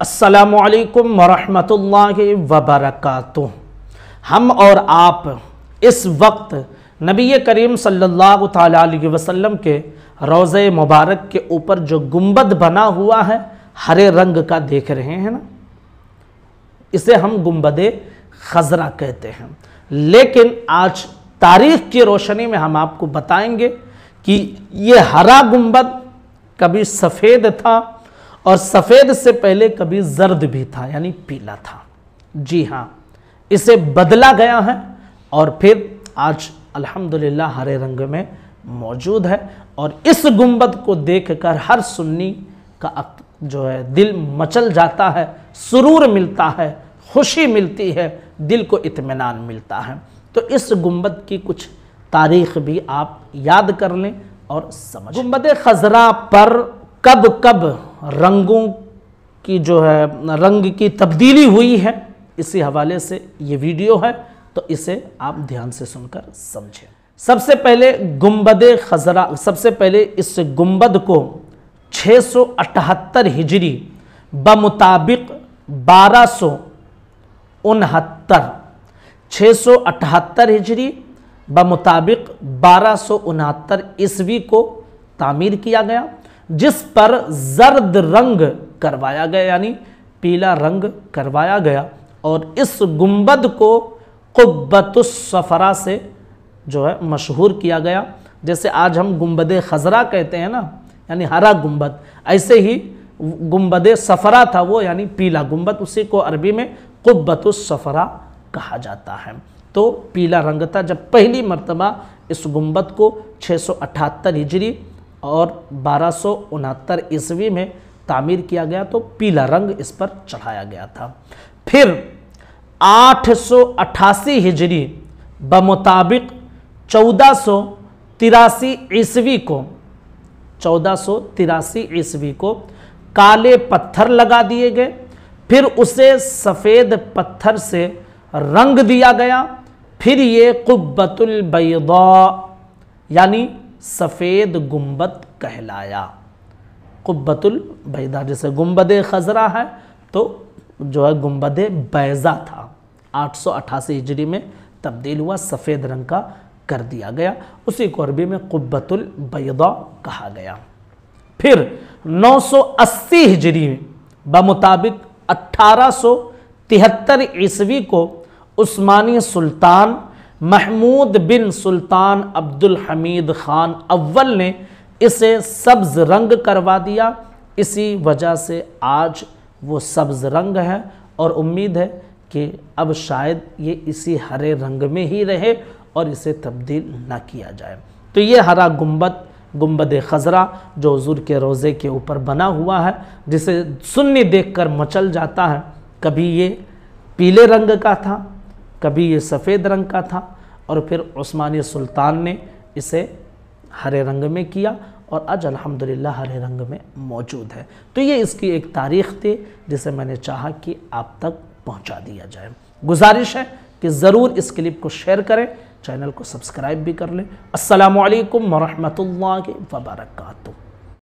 असलकम वरहमतुल्लाह वबरक हम और आप इस वक्त नबी करीम सल्लल्लाहु अलैहि वसल्लम के रोज़े मुबारक के ऊपर जो गुंबद बना हुआ है हरे रंग का देख रहे हैं ना इसे हम गुंबद खजरा कहते हैं लेकिन आज तारीख की रोशनी में हम आपको बताएंगे कि ये हरा गुंबद कभी सफ़ेद था और सफ़ेद से पहले कभी जर्द भी था यानी पीला था जी हाँ इसे बदला गया है और फिर आज अल्हम्दुलिल्लाह हरे रंग में मौजूद है और इस गुंबद को देखकर हर सुन्नी का जो है दिल मचल जाता है सुरूर मिलता है खुशी मिलती है दिल को इत्मीनान मिलता है तो इस गुंबद की कुछ तारीख भी आप याद कर लें और समझ गुंबद खजरा पर कब कब रंगों की जो है रंग की तब्दीली हुई है इसी हवाले से ये वीडियो है तो इसे आप ध्यान से सुनकर समझें सबसे पहले गुम्बद खजरा सबसे पहले इस गुम्बद को 678 हिजरी ब मुताबिक बारह सौ उनहत्तर छः सौ अठहत्तर हिजरी बमुताबिक बारह सौ उनहत्तर ईस्वी को तामीर किया गया जिस पर जर्द रंग करवाया गया यानी पीला रंग करवाया गया और इस गुंबद को कुब्बतुसफ़रा से जो है मशहूर किया गया जैसे आज हम गुंबद खजरा कहते हैं ना यानी हरा गुंबद ऐसे ही गुंबद सफ़रा था वो यानी पीला गुंबद उसी को अरबी में कुब्बतुसफ़रा कहा जाता है तो पीला रंग था जब पहली मर्तबा इस गुंबद को छः सौ हिजरी और बारह ईस्वी में तामीर किया गया तो पीला रंग इस पर चढ़ाया गया था फिर 888 हिजरी बमुताबिक चौदह ईस्वी को चौदह ईस्वी को काले पत्थर लगा दिए गए फिर उसे सफ़ेद पत्थर से रंग दिया गया फिर ये कुब्बतुल बैदा यानी सफ़ेद गुम्बद कहलाया कुब्बतुल बैदा जैसे गुम्बद खजरा है तो जो है गुम्बद बैज़ा था 888 हिजरी में तब्दील हुआ सफ़ेद रंग का कर दिया गया उसी को अरबी में कुब्बतुल बैदा कहा गया फिर 980 हिजरी में बमुताबिक 1873 ईस्वी को उस्मानी सुल्तान महमूद बिन सुल्तान अब्दुल हमीद खान अव्वल ने इसे सब्ज़ रंग करवा दिया इसी वजह से आज वो सब्ज़ रंग है और उम्मीद है कि अब शायद ये इसी हरे रंग में ही रहे और इसे तब्दील ना किया जाए तो ये हरा गुम्बद गुम्बद खजरा जो हजूर के रोज़े के ऊपर बना हुआ है जिसे सुन्नी देखकर मचल जाता है कभी ये पीले रंग का था कभी ये सफ़ेद रंग का था और फिर उस्मानी सुल्तान ने इसे हरे रंग में किया और आज अल्हम्दुलिल्लाह हरे रंग में मौजूद है तो ये इसकी एक तारीख थी जिसे मैंने चाहा कि आप तक पहुंचा दिया जाए गुजारिश है कि ज़रूर इस क्लिप को शेयर करें चैनल को सब्सक्राइब भी कर लें असलकम वरहमल वबरकू